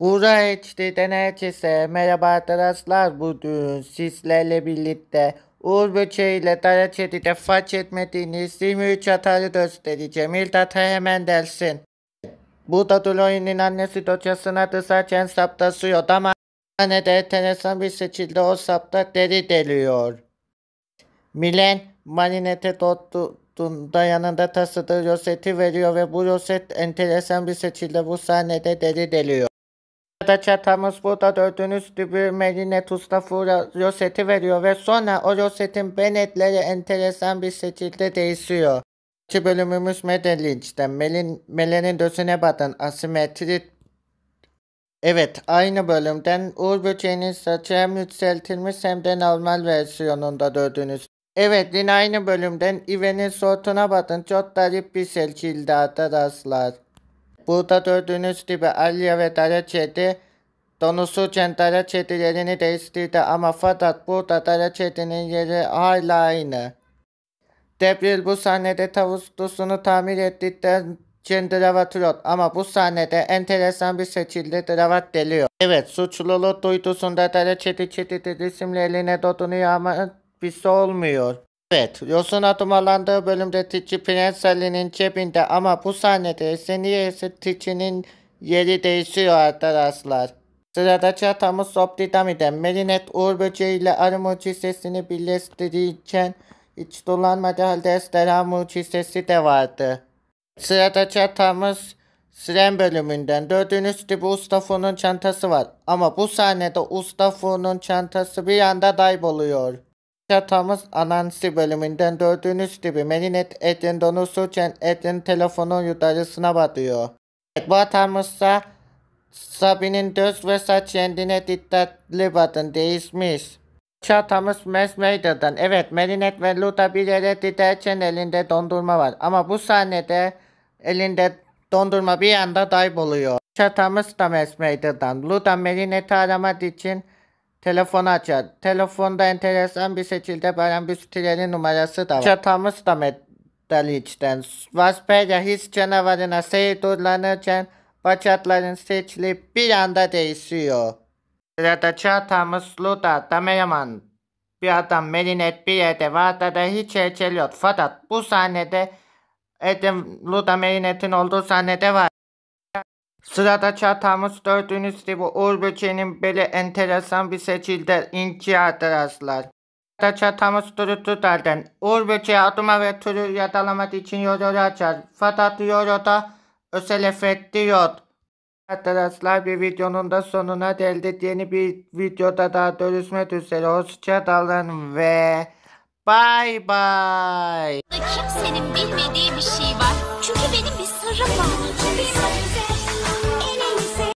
Buğra Yetişti'den herkese merhaba arkadaşlar bugün sizlerle birlikte Uğur Böceği ile Dara Çeti'de fark etmediğiniz 23 hatayı göstereceğim. İlk hata hemen dersin. Burada Doloin'in annesi doçasına dışarken saptasıyor ama de enteresan bir şekilde o sapta deri deliyor. Milen marinete dottu, da yanında taşıdığı roseti veriyor ve bu roset enteresan bir şekilde bu sahnede deri deliyor da çatamız burada gördüğünüz gibi Marine fura roseti veriyor ve sonra o rosetin benetleri enteresan bir şekilde değişiyor. İki bölümümüz Medelinç'ten. Melin, Melen'in dösüne batan asimetri Evet aynı bölümden Uğur Böceği'nin saçı hem yükseltilmiş hem de normal versiyonunda gördünüz. Evet yine aynı bölümden Ive'nin sortuna batın çok garip bir şekilde rastlar. Burada gördüğünüz gibi Alya ve Dara Çedi donusu için Dara Çedi yerini değiştirdi ama fakat burada Dara Çedi'nin yeri hala aynı. Debril bu sahnede tavuslusunu tamir ettikten için dravat ama bu sahnede enteresan bir şekilde dravat deliyor. Evet suçluluk duydusunda Dara Çedi Çedi resimle eline dokunuyor ama bir şey olmuyor. Evet, Yosun atomalandığı bölümde Tici Prenselli'nin cebinde ama bu sahnede ise niyeyse Tici'nin yeri değişiyor arkadaşlar. Sırada çatamız Sopdidami'den Merinet Uğur Böceği ile Arı mucizesini birleştirirken hiç dolanmadı halde Estera mucizesi de vardı. Sırada çatamız Siren bölümünden dördünüz gibi Ustafu'nun çantası var ama bu sahnede Ustafu'nun çantası bir anda dayboluyor. Çatamız analizi bölümünden gördüğünüz gibi Merinet Edin için Edin telefonun yukarısına batıyor. Evet, bu atamızsa Sabi'nin göz ve saç rendine dikkatli bakın değişmiş. Çatamız Mass Raider'dan. Evet Merinet ve Luda bir yere giderken elinde dondurma var. Ama bu sahnede elinde dondurma bir anda dayboluyor. Çatamız da Mass Raider'dan. Luda Merinet'i aramak için Telefon açar. Telefonda enteresan bir şekilde bir treni numarası da var. Çatamız da Medaliç'ten. Vasperya his canavarına seyirlanırken bacakların seçili bir anda değişiyor. Sırada çatamız Luda Damayaman. Bir adam Melinet bir yerde vardı da hiç erkeliyor. Fakat bu sahnede edim Luda Melinet'in olduğu sahnede var. Sırada çatamız gördüğünüz gibi Uğur Böceği'nin böyle enteresan bir seçilde inci hatıraslar. Sırada çatamız turu tutarken Uğur Böceği adıma ve turu yadalamak için yolu açar. Fakat yolda özel efekt diyor. Hatıraslar bir videonun da sonuna geldi Yeni bir videoda daha görüşmek üzere. Hoşça kalın ve bay bay. Kimsenin bilmediği bir şey